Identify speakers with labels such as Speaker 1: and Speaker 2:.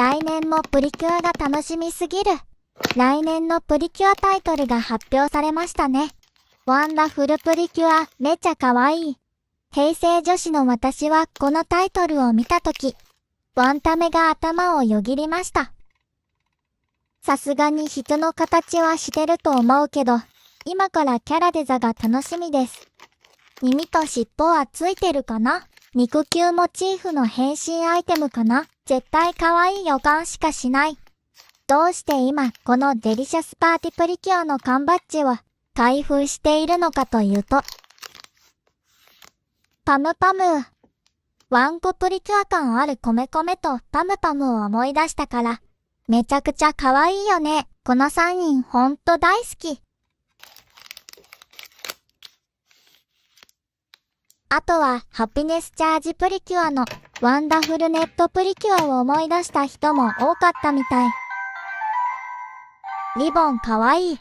Speaker 1: 来年もプリキュアが楽しみすぎる。来年のプリキュアタイトルが発表されましたね。ワンダフルプリキュア、めちゃかわいい。平成女子の私はこのタイトルを見たとき、ワンタメが頭をよぎりました。さすがに人の形はしてると思うけど、今からキャラデザが楽しみです。耳と尻尾はついてるかな肉球モチーフの変身アイテムかな絶対可愛い予感しかしない。どうして今、このデリシャスパーティプリキュアの缶バッジは、開封しているのかというと、パムパムワンコプリキュア感ある米米とパムパムを思い出したから、めちゃくちゃ可愛いよね。この3人ほんと大好き。あとは、ハピネスチャージプリキュアの、ワンダフルネットプリキュアを思い出した人も多かったみたい。リボンかわいい。